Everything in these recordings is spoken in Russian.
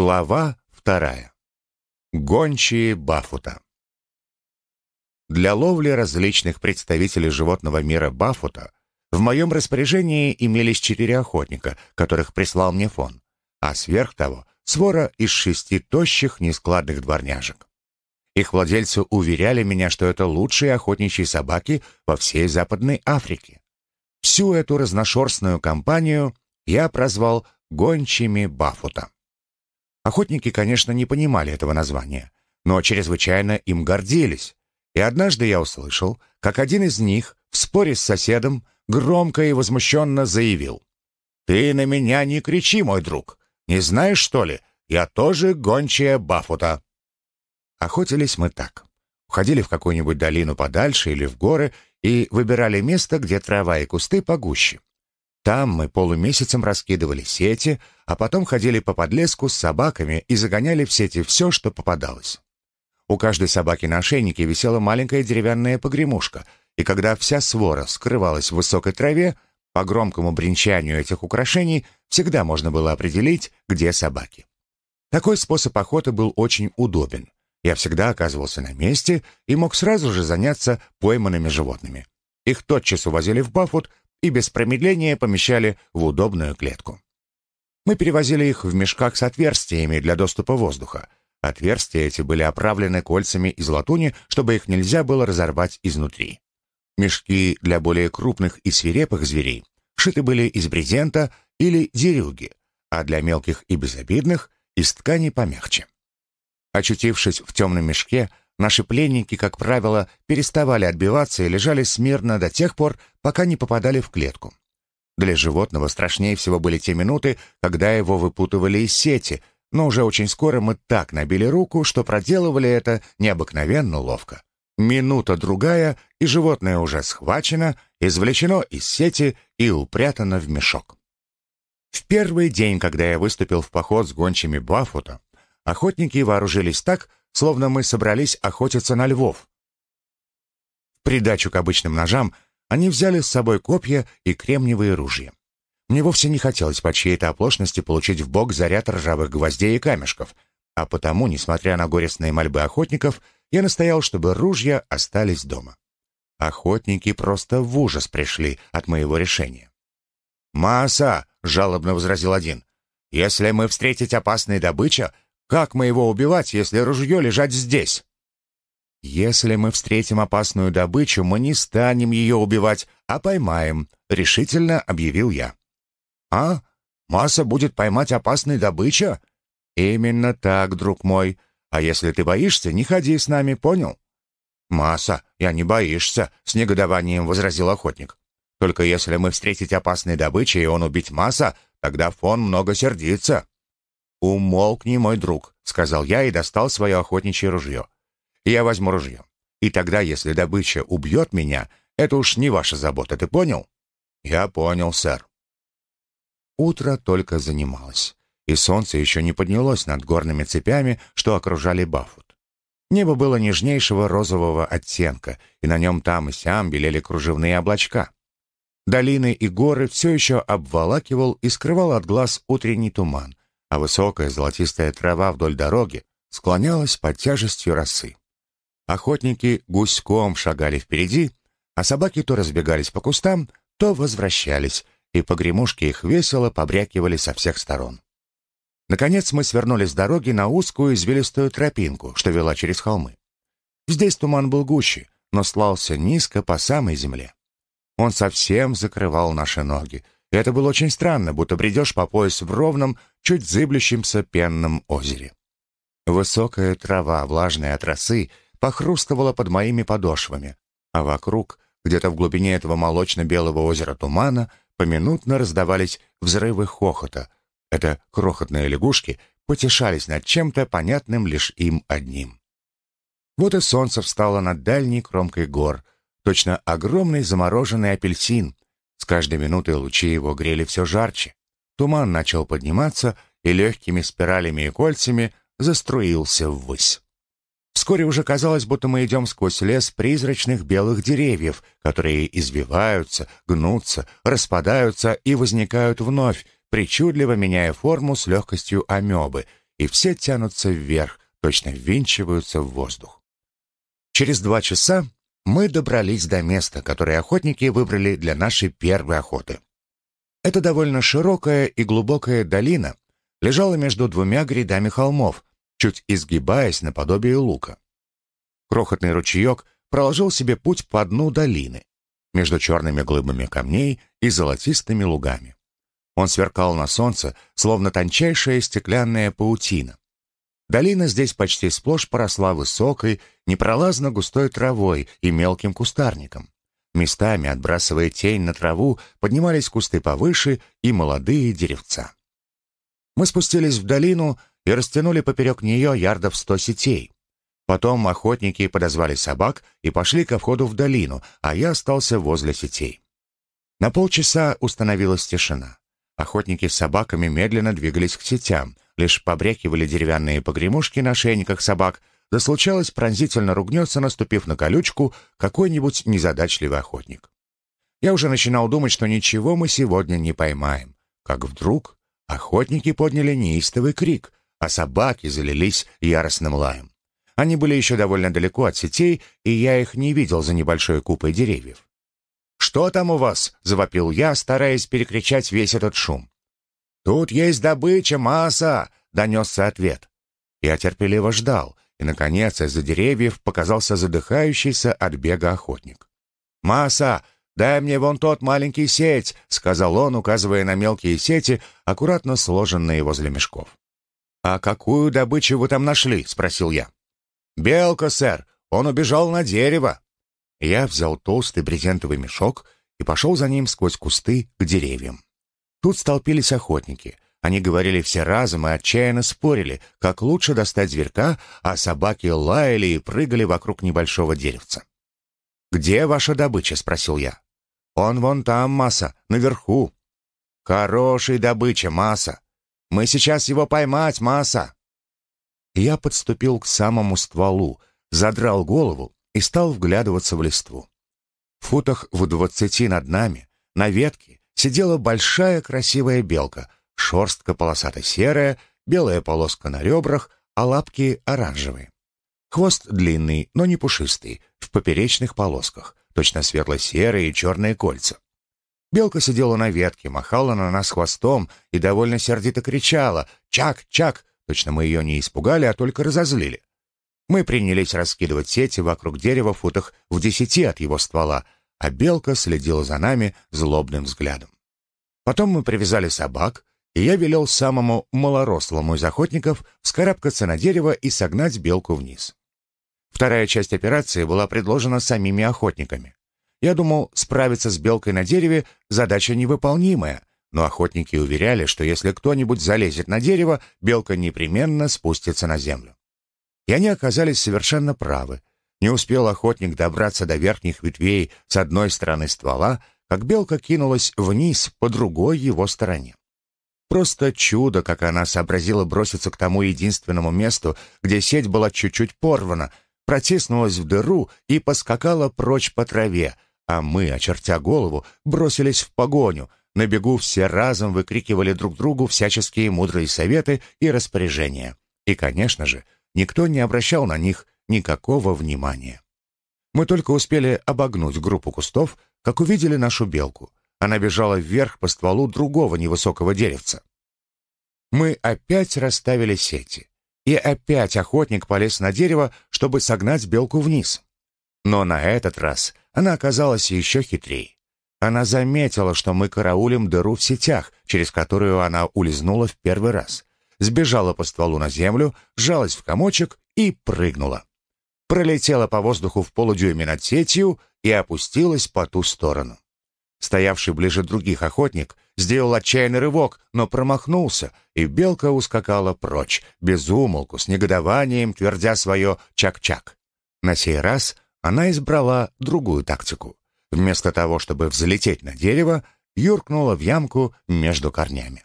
Глава вторая. Гончие Бафута. Для ловли различных представителей животного мира Бафута в моем распоряжении имелись четыре охотника, которых прислал мне фон, а сверх того свора из шести тощих нескладных дворняжек. Их владельцы уверяли меня, что это лучшие охотничьи собаки во всей Западной Африке. Всю эту разношерстную компанию я прозвал «гончими Бафута». Охотники, конечно, не понимали этого названия, но чрезвычайно им гордились. И однажды я услышал, как один из них в споре с соседом громко и возмущенно заявил. «Ты на меня не кричи, мой друг! Не знаешь, что ли? Я тоже гончая Бафута!» Охотились мы так. Уходили в какую-нибудь долину подальше или в горы и выбирали место, где трава и кусты погуще. Там мы полумесяцем раскидывали сети, а потом ходили по подлеску с собаками и загоняли в сети все, что попадалось. У каждой собаки на ошейнике висела маленькая деревянная погремушка, и когда вся свора скрывалась в высокой траве, по громкому бренчанию этих украшений всегда можно было определить, где собаки. Такой способ охоты был очень удобен. Я всегда оказывался на месте и мог сразу же заняться пойманными животными. Их тотчас увозили в баффут и без промедления помещали в удобную клетку. Мы перевозили их в мешках с отверстиями для доступа воздуха. Отверстия эти были оправлены кольцами из латуни, чтобы их нельзя было разорвать изнутри. Мешки для более крупных и свирепых зверей шиты были из брезента или дерюги, а для мелких и безобидных — из тканей помягче. Очутившись в темном мешке, Наши пленники, как правило, переставали отбиваться и лежали смирно до тех пор, пока не попадали в клетку. Для животного страшнее всего были те минуты, когда его выпутывали из сети, но уже очень скоро мы так набили руку, что проделывали это необыкновенно ловко. Минута-другая, и животное уже схвачено, извлечено из сети и упрятано в мешок. В первый день, когда я выступил в поход с гончими Бафута, охотники вооружились так, словно мы собрались охотиться на львов. В придачу к обычным ножам они взяли с собой копья и кремниевые ружья. Мне вовсе не хотелось по чьей-то оплошности получить в бок заряд ржавых гвоздей и камешков, а потому, несмотря на горестные мольбы охотников, я настоял, чтобы ружья остались дома. Охотники просто в ужас пришли от моего решения. Маса жалобно возразил один. «Если мы встретить опасные добыча, как мы его убивать, если ружье лежать здесь? Если мы встретим опасную добычу, мы не станем ее убивать, а поймаем, решительно объявил я. А? Масса будет поймать опасную добычу? Именно так, друг мой. А если ты боишься, не ходи с нами, понял? Масса, я не боишься, с негодованием возразил охотник. Только если мы встретить опасной добычи, и он убить Масса, тогда фон много сердится. «Умолкни, мой друг», — сказал я и достал свое охотничье ружье. «Я возьму ружье. И тогда, если добыча убьет меня, это уж не ваша забота, ты понял?» «Я понял, сэр». Утро только занималось, и солнце еще не поднялось над горными цепями, что окружали Бафут. Небо было нежнейшего розового оттенка, и на нем там и сям белели кружевные облачка. Долины и горы все еще обволакивал и скрывал от глаз утренний туман, а высокая золотистая трава вдоль дороги склонялась под тяжестью росы. Охотники гуськом шагали впереди, а собаки то разбегались по кустам, то возвращались, и погремушки их весело побрякивали со всех сторон. Наконец мы свернули с дороги на узкую извилистую тропинку, что вела через холмы. Здесь туман был гуще, но слался низко по самой земле. Он совсем закрывал наши ноги, это было очень странно, будто придешь по пояс в ровном, чуть зыблющемся пенном озере. Высокая трава, влажная от росы, похрустывала под моими подошвами, а вокруг, где-то в глубине этого молочно-белого озера тумана, поминутно раздавались взрывы хохота. Это крохотные лягушки потешались над чем-то, понятным лишь им одним. Вот и солнце встало над дальней кромкой гор, точно огромный замороженный апельсин — с каждой минутой лучи его грели все жарче. Туман начал подниматься и легкими спиралями и кольцами заструился ввысь. Вскоре уже казалось, будто мы идем сквозь лес призрачных белых деревьев, которые извиваются, гнутся, распадаются и возникают вновь, причудливо меняя форму с легкостью амебы, и все тянутся вверх, точно ввинчиваются в воздух. Через два часа мы добрались до места, которое охотники выбрали для нашей первой охоты. Это довольно широкая и глубокая долина лежала между двумя грядами холмов, чуть изгибаясь наподобие лука. Крохотный ручеек проложил себе путь по дну долины, между черными глыбами камней и золотистыми лугами. Он сверкал на солнце, словно тончайшая стеклянная паутина. Долина здесь почти сплошь поросла высокой, непролазно густой травой и мелким кустарником. Местами, отбрасывая тень на траву, поднимались кусты повыше и молодые деревца. Мы спустились в долину и растянули поперек нее ярдов сто сетей. Потом охотники подозвали собак и пошли ко входу в долину, а я остался возле сетей. На полчаса установилась тишина. Охотники с собаками медленно двигались к сетям — Лишь побрякивали деревянные погремушки на шейниках собак, да случалось пронзительно ругнется, наступив на колючку, какой-нибудь незадачливый охотник. Я уже начинал думать, что ничего мы сегодня не поймаем. Как вдруг охотники подняли неистовый крик, а собаки залились яростным лаем. Они были еще довольно далеко от сетей, и я их не видел за небольшой купой деревьев. «Что там у вас?» — завопил я, стараясь перекричать весь этот шум. «Тут есть добыча, масса!» — донесся ответ. Я терпеливо ждал, и, наконец, из-за деревьев показался задыхающийся от бега охотник. «Масса, дай мне вон тот маленький сеть!» — сказал он, указывая на мелкие сети, аккуратно сложенные возле мешков. «А какую добычу вы там нашли?» — спросил я. «Белка, сэр! Он убежал на дерево!» Я взял толстый брезентовый мешок и пошел за ним сквозь кусты к деревьям. Тут столпились охотники. Они говорили все разом и отчаянно спорили, как лучше достать зверька, а собаки лаяли и прыгали вокруг небольшого деревца. «Где ваша добыча?» — спросил я. «Он вон там, Маса, наверху». Хорошая добыча, Маса! Мы сейчас его поймать, Маса!» Я подступил к самому стволу, задрал голову и стал вглядываться в листву. В футах в двадцати над нами, на ветке, сидела большая красивая белка, шерстка полосато-серая, белая полоска на ребрах, а лапки оранжевые. Хвост длинный, но не пушистый, в поперечных полосках, точно светло-серые и черные кольца. Белка сидела на ветке, махала на нас хвостом и довольно сердито кричала «Чак! Чак!» Точно мы ее не испугали, а только разозлили. Мы принялись раскидывать сети вокруг дерева в футах в десяти от его ствола — а белка следила за нами злобным взглядом. Потом мы привязали собак, и я велел самому малорослому из охотников вскарабкаться на дерево и согнать белку вниз. Вторая часть операции была предложена самими охотниками. Я думал, справиться с белкой на дереве – задача невыполнимая, но охотники уверяли, что если кто-нибудь залезет на дерево, белка непременно спустится на землю. И они оказались совершенно правы – не успел охотник добраться до верхних ветвей с одной стороны ствола, как белка кинулась вниз по другой его стороне. Просто чудо, как она сообразила броситься к тому единственному месту, где сеть была чуть-чуть порвана, протиснулась в дыру и поскакала прочь по траве, а мы, очертя голову, бросились в погоню. На бегу все разом выкрикивали друг другу всяческие мудрые советы и распоряжения. И, конечно же, никто не обращал на них никакого внимания. Мы только успели обогнуть группу кустов, как увидели нашу белку. Она бежала вверх по стволу другого невысокого деревца. Мы опять расставили сети. И опять охотник полез на дерево, чтобы согнать белку вниз. Но на этот раз она оказалась еще хитрее. Она заметила, что мы караулим дыру в сетях, через которую она улизнула в первый раз. Сбежала по стволу на землю, сжалась в комочек и прыгнула пролетела по воздуху в полудюйме над сетью и опустилась по ту сторону. Стоявший ближе других охотник сделал отчаянный рывок, но промахнулся, и белка ускакала прочь, без умолку, с негодованием твердя свое «чак-чак». На сей раз она избрала другую тактику. Вместо того, чтобы взлететь на дерево, юркнула в ямку между корнями.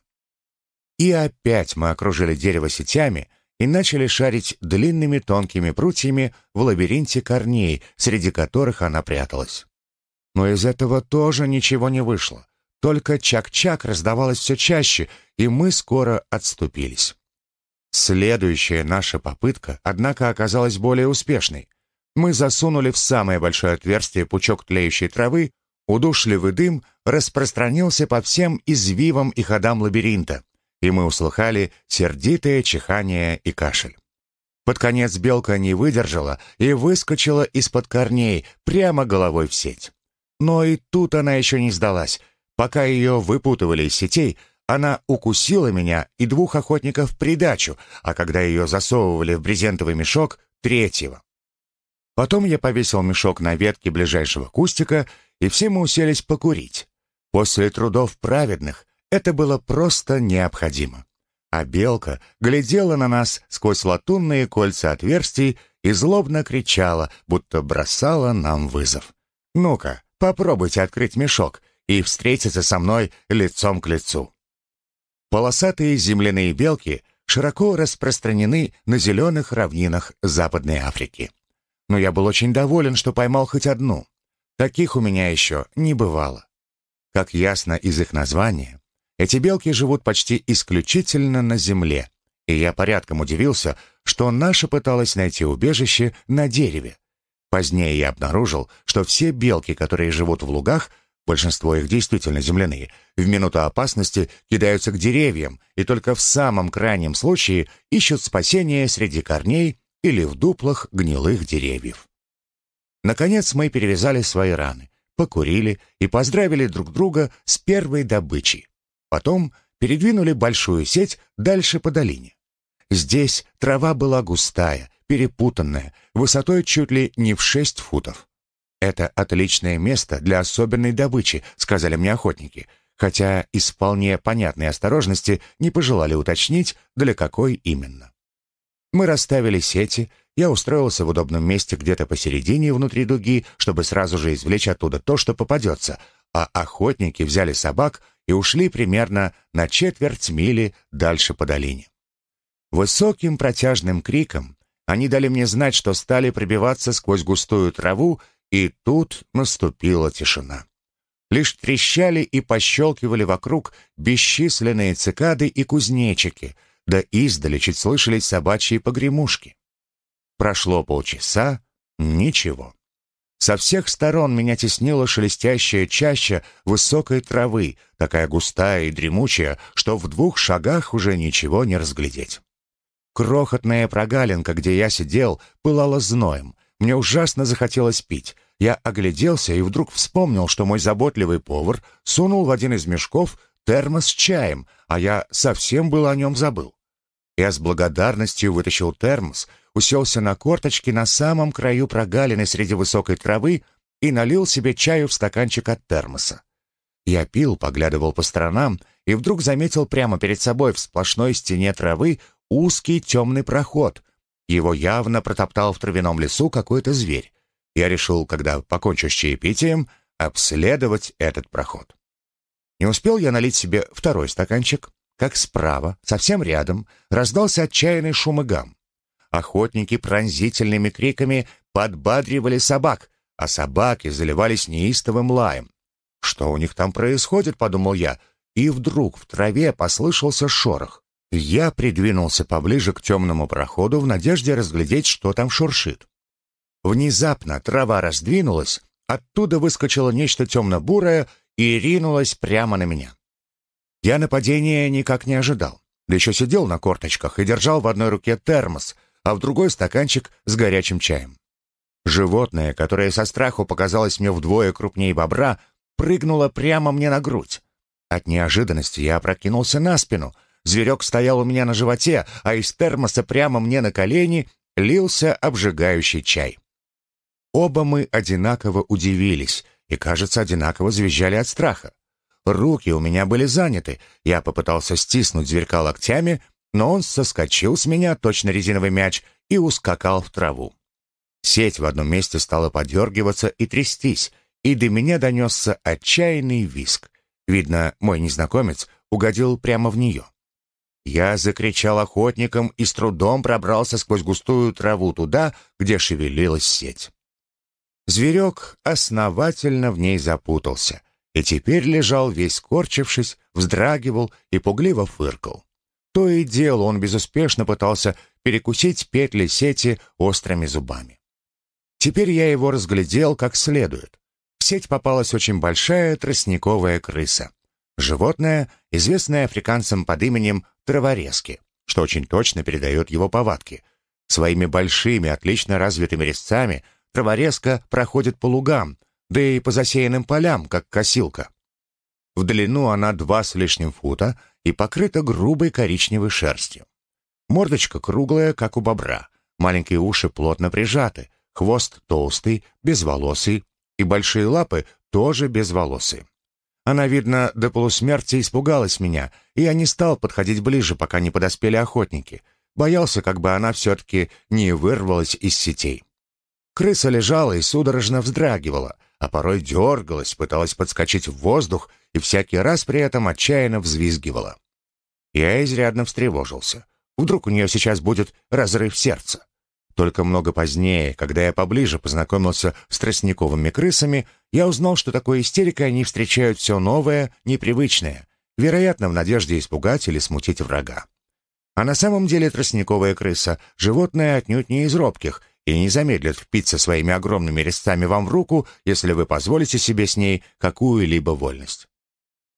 И опять мы окружили дерево сетями — и начали шарить длинными тонкими прутьями в лабиринте корней, среди которых она пряталась. Но из этого тоже ничего не вышло. Только чак-чак раздавалось все чаще, и мы скоро отступились. Следующая наша попытка, однако, оказалась более успешной. Мы засунули в самое большое отверстие пучок тлеющей травы, удушливый дым распространился по всем извивам и ходам лабиринта и мы услыхали сердитое чихание и кашель. Под конец белка не выдержала и выскочила из-под корней прямо головой в сеть. Но и тут она еще не сдалась. Пока ее выпутывали из сетей, она укусила меня и двух охотников в придачу, а когда ее засовывали в брезентовый мешок, третьего. Потом я повесил мешок на ветке ближайшего кустика, и все мы уселись покурить. После трудов праведных — это было просто необходимо. А белка глядела на нас сквозь латунные кольца отверстий и злобно кричала, будто бросала нам вызов. «Ну-ка, попробуйте открыть мешок и встретиться со мной лицом к лицу». Полосатые земляные белки широко распространены на зеленых равнинах Западной Африки. Но я был очень доволен, что поймал хоть одну. Таких у меня еще не бывало. Как ясно из их названия, эти белки живут почти исключительно на земле, и я порядком удивился, что наша пыталась найти убежище на дереве. Позднее я обнаружил, что все белки, которые живут в лугах, большинство их действительно земляные, в минуту опасности кидаются к деревьям и только в самом крайнем случае ищут спасения среди корней или в дуплах гнилых деревьев. Наконец мы перевязали свои раны, покурили и поздравили друг друга с первой добычей. Потом передвинули большую сеть дальше по долине. Здесь трава была густая, перепутанная, высотой чуть ли не в шесть футов. «Это отличное место для особенной добычи», — сказали мне охотники, хотя из вполне понятной осторожности не пожелали уточнить, для какой именно. Мы расставили сети, я устроился в удобном месте где-то посередине внутри дуги, чтобы сразу же извлечь оттуда то, что попадется, а охотники взяли собак, и ушли примерно на четверть мили дальше по долине. Высоким протяжным криком они дали мне знать, что стали пробиваться сквозь густую траву, и тут наступила тишина. Лишь трещали и пощелкивали вокруг бесчисленные цикады и кузнечики, да издали чуть слышались собачьи погремушки. Прошло полчаса, ничего. Со всех сторон меня теснила шелестящая чаща высокой травы, такая густая и дремучая, что в двух шагах уже ничего не разглядеть. Крохотная прогалинка, где я сидел, пылала зноем. Мне ужасно захотелось пить. Я огляделся и вдруг вспомнил, что мой заботливый повар сунул в один из мешков термос с чаем, а я совсем был о нем забыл. Я с благодарностью вытащил термос, уселся на корточки на самом краю прогалины среди высокой травы и налил себе чаю в стаканчик от термоса. Я пил, поглядывал по сторонам и вдруг заметил прямо перед собой в сплошной стене травы узкий темный проход. Его явно протоптал в травяном лесу какой-то зверь. Я решил, когда покончу с чаепитием, обследовать этот проход. Не успел я налить себе второй стаканчик, как справа, совсем рядом, раздался отчаянный шум и гам. Охотники пронзительными криками подбадривали собак, а собаки заливались неистовым лаем. «Что у них там происходит?» — подумал я. И вдруг в траве послышался шорох. Я придвинулся поближе к темному проходу в надежде разглядеть, что там шуршит. Внезапно трава раздвинулась, оттуда выскочило нечто темно-бурое и ринулось прямо на меня. Я нападения никак не ожидал. Да еще сидел на корточках и держал в одной руке термос, а в другой стаканчик с горячим чаем. Животное, которое со страху показалось мне вдвое крупнее бобра, прыгнуло прямо мне на грудь. От неожиданности я опрокинулся на спину. Зверек стоял у меня на животе, а из термоса прямо мне на колени лился обжигающий чай. Оба мы одинаково удивились и, кажется, одинаково завизжали от страха. Руки у меня были заняты. Я попытался стиснуть зверька локтями, но он соскочил с меня, точно резиновый мяч, и ускакал в траву. Сеть в одном месте стала подергиваться и трястись, и до меня донесся отчаянный виск. Видно, мой незнакомец угодил прямо в нее. Я закричал охотникам и с трудом пробрался сквозь густую траву туда, где шевелилась сеть. Зверек основательно в ней запутался — и теперь лежал весь корчившись, вздрагивал и пугливо фыркал. То и дело он безуспешно пытался перекусить петли сети острыми зубами. Теперь я его разглядел как следует. В сеть попалась очень большая тростниковая крыса. Животное, известное африканцам под именем траворезки, что очень точно передает его повадки. Своими большими, отлично развитыми резцами траворезка проходит по лугам, да и по засеянным полям, как косилка. В длину она два с лишним фута и покрыта грубой коричневой шерстью. Мордочка круглая, как у бобра, маленькие уши плотно прижаты, хвост толстый, безволосый, и большие лапы тоже безволосые. Она, видно, до полусмерти испугалась меня, и я не стал подходить ближе, пока не подоспели охотники. Боялся, как бы она все-таки не вырвалась из сетей. Крыса лежала и судорожно вздрагивала — а порой дергалась, пыталась подскочить в воздух и всякий раз при этом отчаянно взвизгивала. Я изрядно встревожился. Вдруг у нее сейчас будет разрыв сердца. Только много позднее, когда я поближе познакомился с тростниковыми крысами, я узнал, что такое истерика они встречают все новое, непривычное, вероятно, в надежде испугать или смутить врага. А на самом деле тростниковая крыса – животное отнюдь не из робких – и не замедлит впиться своими огромными резцами вам в руку, если вы позволите себе с ней какую-либо вольность.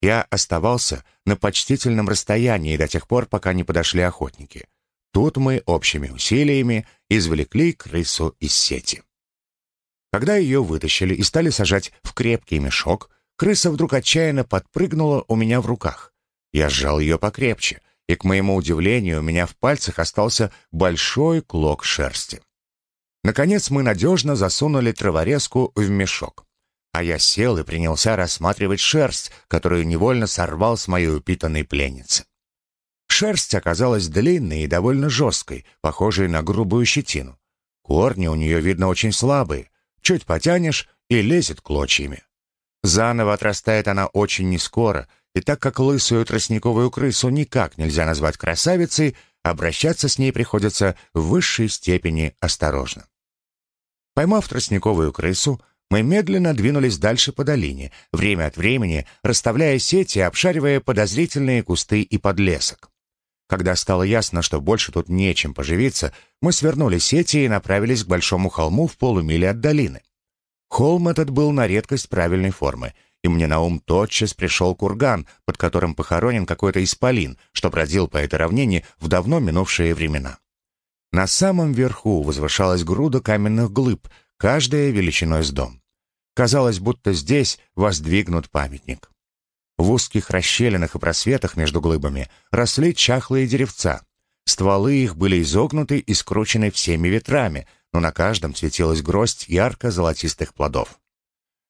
Я оставался на почтительном расстоянии до тех пор, пока не подошли охотники. Тут мы общими усилиями извлекли крысу из сети. Когда ее вытащили и стали сажать в крепкий мешок, крыса вдруг отчаянно подпрыгнула у меня в руках. Я сжал ее покрепче, и, к моему удивлению, у меня в пальцах остался большой клок шерсти. Наконец мы надежно засунули траворезку в мешок. А я сел и принялся рассматривать шерсть, которую невольно сорвал с моей упитанной пленницы. Шерсть оказалась длинной и довольно жесткой, похожей на грубую щетину. Корни у нее, видно, очень слабые. Чуть потянешь — и лезет клочьями. Заново отрастает она очень нескоро, и так как лысую тростниковую крысу никак нельзя назвать красавицей, обращаться с ней приходится в высшей степени осторожно. Поймав тростниковую крысу, мы медленно двинулись дальше по долине, время от времени расставляя сети и обшаривая подозрительные кусты и подлесок. Когда стало ясно, что больше тут нечем поживиться, мы свернули сети и направились к большому холму в полумиле от долины. Холм этот был на редкость правильной формы, и мне на ум тотчас пришел курган, под которым похоронен какой-то исполин, что бродил по этой равнине в давно минувшие времена. На самом верху возвышалась груда каменных глыб, каждая величиной с дом. Казалось, будто здесь воздвигнут памятник. В узких расщелинах и просветах между глыбами росли чахлые деревца. Стволы их были изогнуты и скручены всеми ветрами, но на каждом светилась гроздь ярко-золотистых плодов.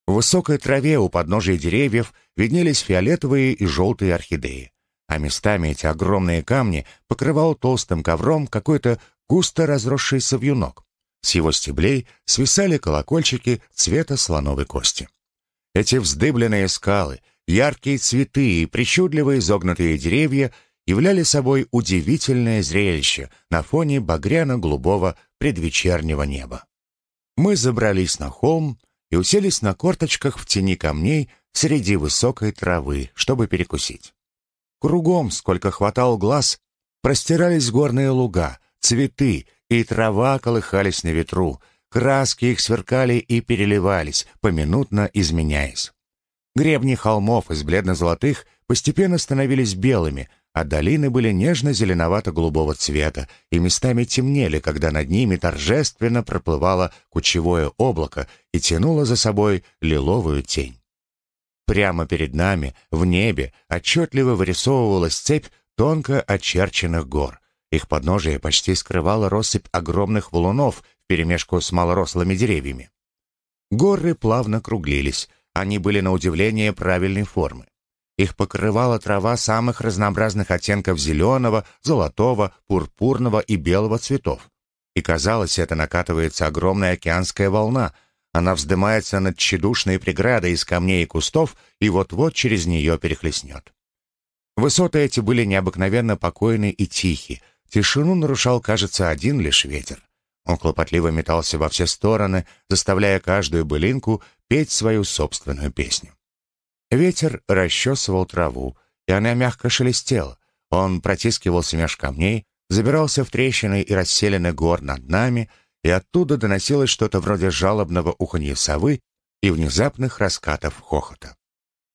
В высокой траве у подножия деревьев виднелись фиолетовые и желтые орхидеи, а местами эти огромные камни покрывал толстым ковром какой-то густо разросшийся вьюнок. С его стеблей свисали колокольчики цвета слоновой кости. Эти вздыбленные скалы, яркие цветы и причудливые изогнутые деревья являли собой удивительное зрелище на фоне багряно-голубого предвечернего неба. Мы забрались на холм и уселись на корточках в тени камней среди высокой травы, чтобы перекусить. Кругом, сколько хватал глаз, простирались горные луга, Цветы и трава колыхались на ветру, краски их сверкали и переливались, поминутно изменяясь. Гребни холмов из бледно-золотых постепенно становились белыми, а долины были нежно-зеленовато-голубого цвета и местами темнели, когда над ними торжественно проплывало кучевое облако и тянуло за собой лиловую тень. Прямо перед нами, в небе, отчетливо вырисовывалась цепь тонко очерченных гор, их подножие почти скрывало россыпь огромных валунов вперемешку с малорослыми деревьями. Горы плавно круглились, они были на удивление правильной формы. Их покрывала трава самых разнообразных оттенков зеленого, золотого, пурпурного и белого цветов. И казалось, это накатывается огромная океанская волна. Она вздымается над тщедушной преградой из камней и кустов и вот-вот через нее перехлестнет. Высоты эти были необыкновенно покойны и тихи, Тишину нарушал, кажется, один лишь ветер. Он хлопотливо метался во все стороны, заставляя каждую былинку петь свою собственную песню. Ветер расчесывал траву, и она мягко шелестела. Он протискивался меж камней, забирался в трещины и расселены гор над нами, и оттуда доносилось что-то вроде жалобного уханья совы и внезапных раскатов хохота.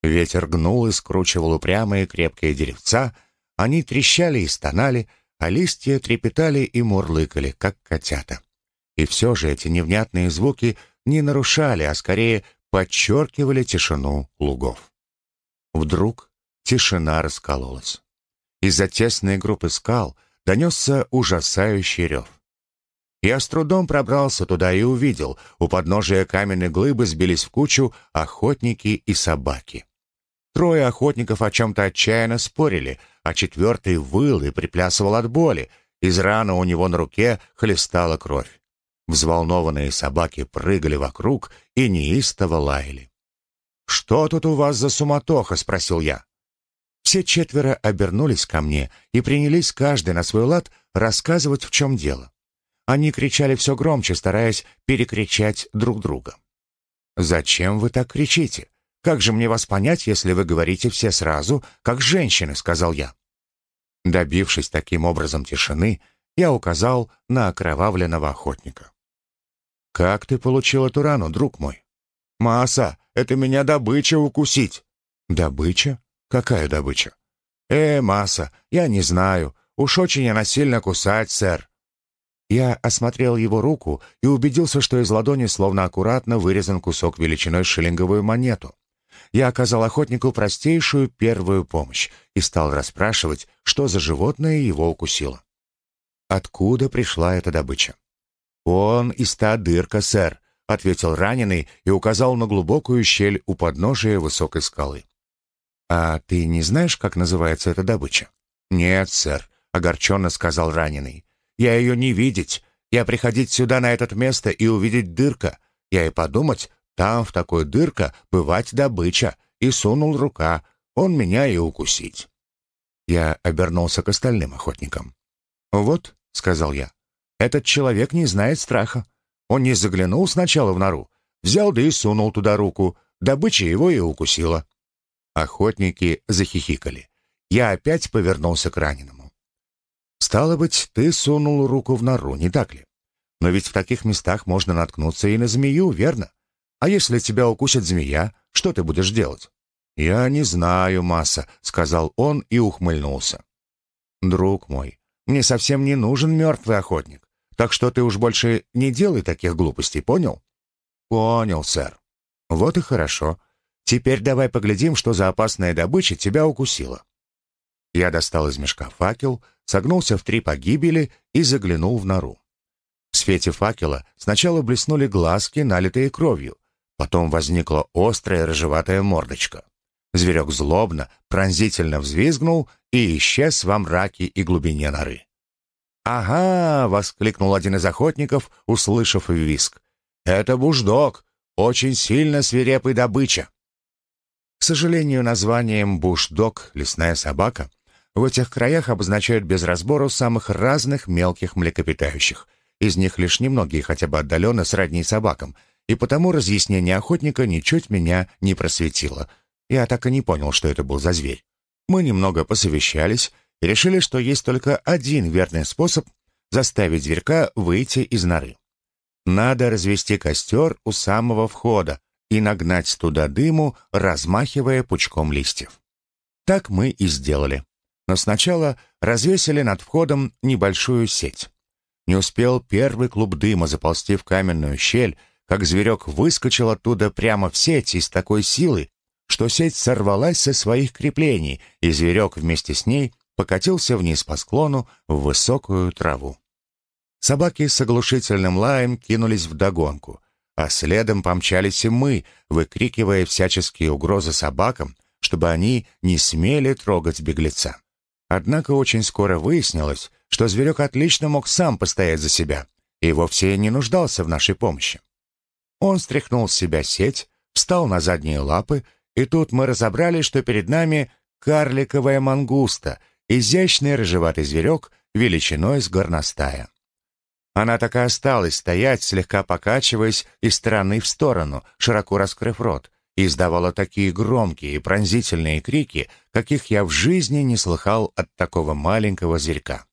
Ветер гнул и скручивал упрямые крепкие деревца, они трещали и стонали — а листья трепетали и мурлыкали, как котята. И все же эти невнятные звуки не нарушали, а скорее подчеркивали тишину лугов. Вдруг тишина раскололась. Из-за тесной группы скал донесся ужасающий рев. Я с трудом пробрался туда и увидел, у подножия каменной глыбы сбились в кучу охотники и собаки. Трое охотников о чем-то отчаянно спорили, а четвертый выл и приплясывал от боли. Из раны у него на руке хлестала кровь. Взволнованные собаки прыгали вокруг и неистово лаяли. «Что тут у вас за суматоха?» — спросил я. Все четверо обернулись ко мне и принялись каждый на свой лад рассказывать, в чем дело. Они кричали все громче, стараясь перекричать друг друга. «Зачем вы так кричите? Как же мне вас понять, если вы говорите все сразу, как женщины?» — сказал я. Добившись таким образом тишины, я указал на окровавленного охотника. «Как ты получил эту рану, друг мой?» «Маса, это меня добыча укусить!» «Добыча? Какая добыча?» «Э, Маса, я не знаю. Уж очень она сильно кусать, сэр». Я осмотрел его руку и убедился, что из ладони словно аккуратно вырезан кусок величиной шиллинговую монету я оказал охотнику простейшую первую помощь и стал расспрашивать, что за животное его укусило. Откуда пришла эта добыча? «Он из та дырка, сэр», — ответил раненый и указал на глубокую щель у подножия высокой скалы. «А ты не знаешь, как называется эта добыча?» «Нет, сэр», — огорченно сказал раненый. «Я ее не видеть. Я приходить сюда на это место и увидеть дырка. Я и подумать, там в такой дырка бывать добыча, и сунул рука, он меня и укусить. Я обернулся к остальным охотникам. «Вот», — сказал я, — «этот человек не знает страха. Он не заглянул сначала в нору, взял да и сунул туда руку, добыча его и укусила». Охотники захихикали. Я опять повернулся к раненому. «Стало быть, ты сунул руку в нору, не так ли? Но ведь в таких местах можно наткнуться и на змею, верно? А если тебя укусит змея, что ты будешь делать?» «Я не знаю, Масса», — сказал он и ухмыльнулся. «Друг мой, мне совсем не нужен мертвый охотник, так что ты уж больше не делай таких глупостей, понял?» «Понял, сэр. Вот и хорошо. Теперь давай поглядим, что за опасная добыча тебя укусила». Я достал из мешка факел, согнулся в три погибели и заглянул в нору. В свете факела сначала блеснули глазки, налитые кровью, Потом возникла острая рыжеватая мордочка. Зверек злобно, пронзительно взвизгнул и исчез во мраке и глубине норы. «Ага!» — воскликнул один из охотников, услышав визг. «Это буждог, очень сильно свирепый добыча!» К сожалению, названием «бушдог» — лесная собака — в этих краях обозначают без разбору самых разных мелких млекопитающих. Из них лишь немногие хотя бы отдаленно сродни собакам — и потому разъяснение охотника ничуть меня не просветило. Я так и не понял, что это был за зверь. Мы немного посовещались и решили, что есть только один верный способ заставить зверька выйти из норы. Надо развести костер у самого входа и нагнать туда дыму, размахивая пучком листьев. Так мы и сделали. Но сначала развесили над входом небольшую сеть. Не успел первый клуб дыма заползти в каменную щель, как зверек выскочил оттуда прямо в сеть и с такой силы, что сеть сорвалась со своих креплений, и зверек вместе с ней покатился вниз по склону в высокую траву. Собаки с оглушительным лаем кинулись вдогонку, а следом помчались и мы, выкрикивая всяческие угрозы собакам, чтобы они не смели трогать беглеца. Однако очень скоро выяснилось, что зверек отлично мог сам постоять за себя и вовсе не нуждался в нашей помощи. Он стряхнул с себя сеть, встал на задние лапы, и тут мы разобрали, что перед нами карликовая мангуста, изящный рыжеватый зверек величиной с горностая. Она так и осталась стоять, слегка покачиваясь из стороны в сторону, широко раскрыв рот, и издавала такие громкие и пронзительные крики, каких я в жизни не слыхал от такого маленького зверька.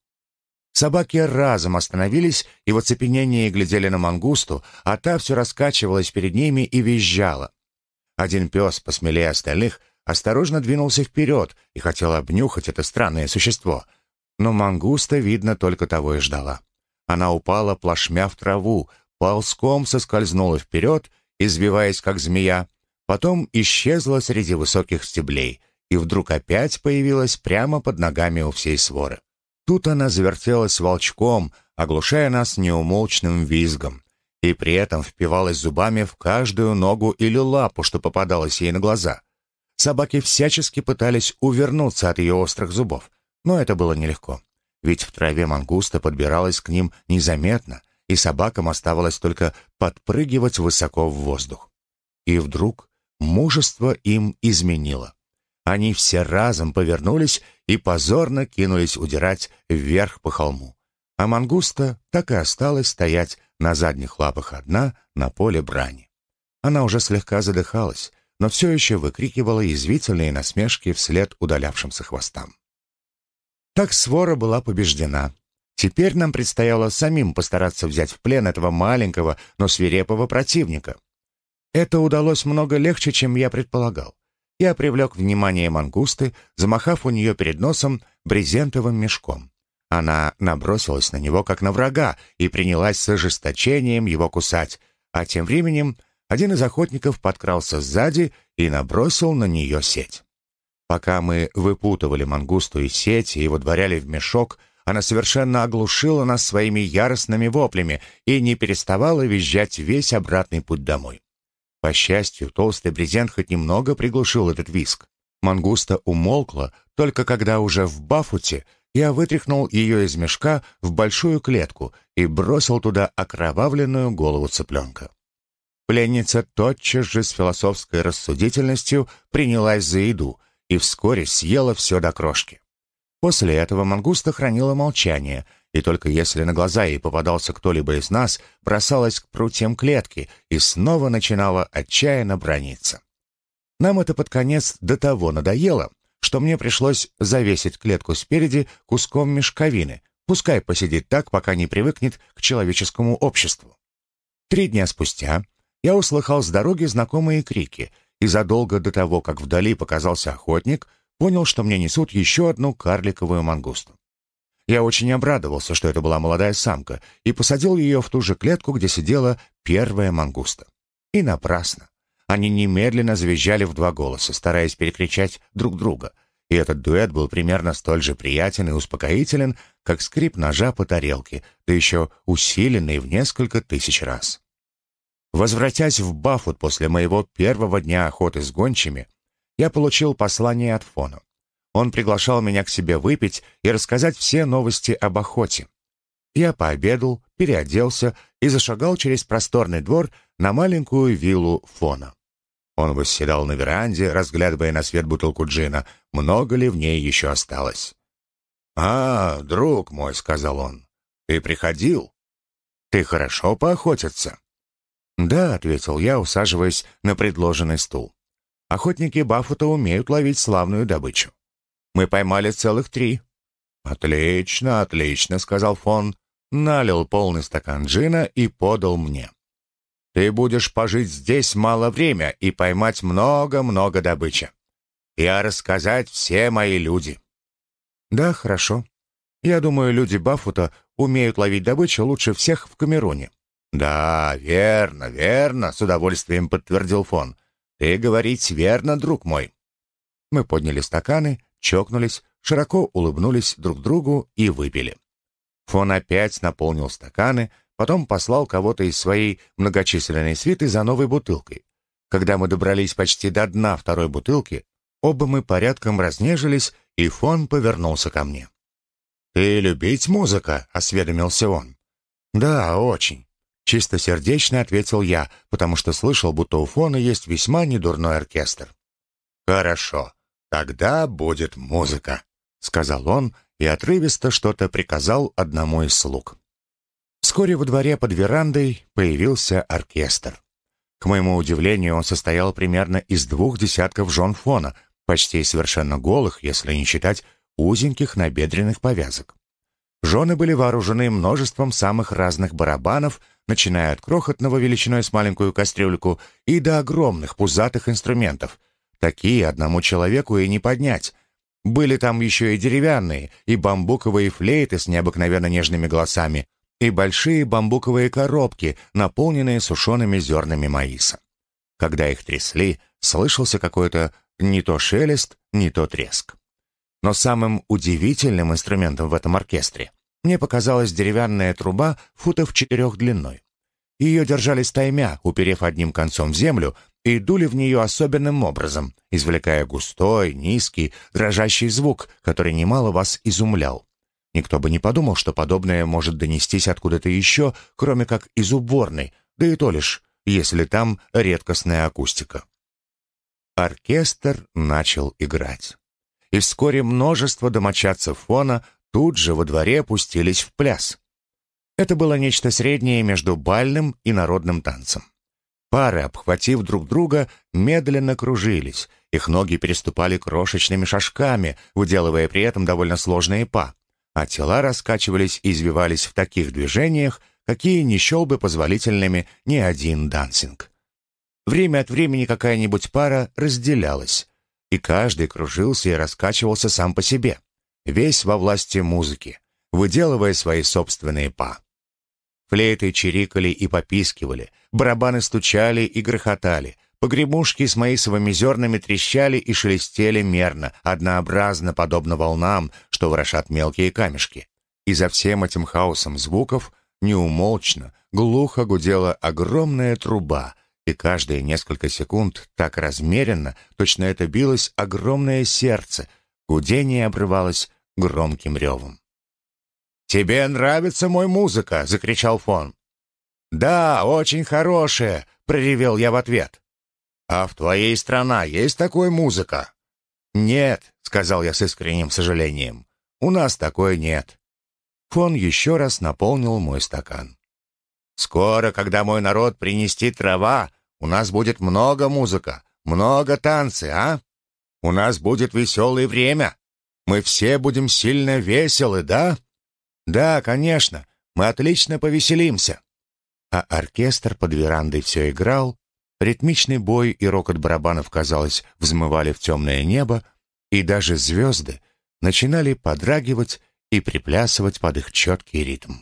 Собаки разом остановились и в оцепенении глядели на мангусту, а та все раскачивалась перед ними и визжала. Один пес, посмелее остальных, осторожно двинулся вперед и хотел обнюхать это странное существо. Но мангуста, видно, только того и ждала. Она упала плашмя в траву, ползком соскользнула вперед, извиваясь как змея, потом исчезла среди высоких стеблей и вдруг опять появилась прямо под ногами у всей своры. Тут она завертелась волчком, оглушая нас неумолчным визгом, и при этом впивалась зубами в каждую ногу или лапу, что попадалось ей на глаза. Собаки всячески пытались увернуться от ее острых зубов, но это было нелегко, ведь в траве мангуста подбиралась к ним незаметно, и собакам оставалось только подпрыгивать высоко в воздух. И вдруг мужество им изменило. Они все разом повернулись и позорно кинулись удирать вверх по холму. А мангуста так и осталась стоять на задних лапах одна на поле брани. Она уже слегка задыхалась, но все еще выкрикивала язвительные насмешки вслед удалявшимся хвостам. Так свора была побеждена. Теперь нам предстояло самим постараться взять в плен этого маленького, но свирепого противника. Это удалось много легче, чем я предполагал. Я привлек внимание мангусты, замахав у нее перед носом брезентовым мешком. Она набросилась на него, как на врага, и принялась с ожесточением его кусать. А тем временем один из охотников подкрался сзади и набросил на нее сеть. Пока мы выпутывали мангусту из сети и водворяли в мешок, она совершенно оглушила нас своими яростными воплями и не переставала визжать весь обратный путь домой. По счастью, толстый брезент хоть немного приглушил этот виск. Мангуста умолкла только когда уже в бафуте я вытряхнул ее из мешка в большую клетку и бросил туда окровавленную голову цыпленка. Пленница тотчас же с философской рассудительностью принялась за еду и вскоре съела все до крошки. После этого мангуста хранила молчание и только если на глаза ей попадался кто-либо из нас, бросалась к прутьям клетки и снова начинала отчаянно брониться. Нам это под конец до того надоело, что мне пришлось завесить клетку спереди куском мешковины, пускай посидит так, пока не привыкнет к человеческому обществу. Три дня спустя я услыхал с дороги знакомые крики, и задолго до того, как вдали показался охотник, понял, что мне несут еще одну карликовую мангусту. Я очень обрадовался, что это была молодая самка, и посадил ее в ту же клетку, где сидела первая мангуста. И напрасно. Они немедленно завизжали в два голоса, стараясь перекричать друг друга. И этот дуэт был примерно столь же приятен и успокоителен, как скрип ножа по тарелке, да еще усиленный в несколько тысяч раз. Возвратясь в Бафут после моего первого дня охоты с гончими, я получил послание от Фона. Он приглашал меня к себе выпить и рассказать все новости об охоте. Я пообедал, переоделся и зашагал через просторный двор на маленькую виллу Фона. Он восседал на веранде, разглядывая на свет бутылку джина, много ли в ней еще осталось. «А, друг мой», — сказал он, — «ты приходил? Ты хорошо поохотиться?» «Да», — ответил я, усаживаясь на предложенный стул. «Охотники Баффета умеют ловить славную добычу». Мы поймали целых три». «Отлично, отлично», — сказал фон. Налил полный стакан джина и подал мне. «Ты будешь пожить здесь мало время и поймать много-много добычи. Я рассказать все мои люди». «Да, хорошо. Я думаю, люди Бафута умеют ловить добычу лучше всех в Камеруне». «Да, верно, верно», — с удовольствием подтвердил фон. «Ты говорить верно, друг мой». Мы подняли стаканы чокнулись, широко улыбнулись друг другу и выпили. Фон опять наполнил стаканы, потом послал кого-то из своей многочисленной свиты за новой бутылкой. Когда мы добрались почти до дна второй бутылки, оба мы порядком разнежились, и Фон повернулся ко мне. «Ты любить музыка?» — осведомился он. «Да, очень». Чистосердечно ответил я, потому что слышал, будто у Фона есть весьма недурной оркестр. «Хорошо. «Тогда будет музыка», — сказал он и отрывисто что-то приказал одному из слуг. Вскоре во дворе под верандой появился оркестр. К моему удивлению, он состоял примерно из двух десятков жен фона, почти совершенно голых, если не считать узеньких набедренных повязок. Жены были вооружены множеством самых разных барабанов, начиная от крохотного величиной с маленькую кастрюльку и до огромных пузатых инструментов, Такие одному человеку и не поднять. Были там еще и деревянные, и бамбуковые флейты с необыкновенно нежными голосами, и большие бамбуковые коробки, наполненные сушеными зернами маиса. Когда их трясли, слышался какой-то не то шелест, не то треск. Но самым удивительным инструментом в этом оркестре мне показалась деревянная труба футов четырех длиной. Ее держали стаймя, уперев одним концом в землю, и дули в нее особенным образом, извлекая густой, низкий, дрожащий звук, который немало вас изумлял. Никто бы не подумал, что подобное может донестись откуда-то еще, кроме как из уборной, да и то лишь, если там редкостная акустика. Оркестр начал играть. И вскоре множество домочадцев фона тут же во дворе пустились в пляс. Это было нечто среднее между бальным и народным танцем. Пары, обхватив друг друга, медленно кружились. Их ноги переступали крошечными шажками, выделывая при этом довольно сложные па. А тела раскачивались и извивались в таких движениях, какие не счел бы позволительными ни один дансинг. Время от времени какая-нибудь пара разделялась, и каждый кружился и раскачивался сам по себе, весь во власти музыки, выделывая свои собственные па. Флейты чирикали и попискивали, барабаны стучали и грохотали, погремушки с маисовыми зернами трещали и шелестели мерно, однообразно, подобно волнам, что ворошат мелкие камешки. И за всем этим хаосом звуков неумолчно, глухо гудела огромная труба, и каждые несколько секунд так размеренно, точно это билось огромное сердце, гудение обрывалось громким ревом. «Тебе нравится мой музыка!» — закричал фон. «Да, очень хорошая!» — проревел я в ответ. «А в твоей стране есть такой музыка?» «Нет», — сказал я с искренним сожалением. «У нас такой нет». Фон еще раз наполнил мой стакан. «Скоро, когда мой народ принести трава, у нас будет много музыка, много танцы, а? У нас будет веселое время. Мы все будем сильно веселы, да?» «Да, конечно, мы отлично повеселимся». А оркестр под верандой все играл, ритмичный бой и рокот барабанов, казалось, взмывали в темное небо, и даже звезды начинали подрагивать и приплясывать под их четкий ритм.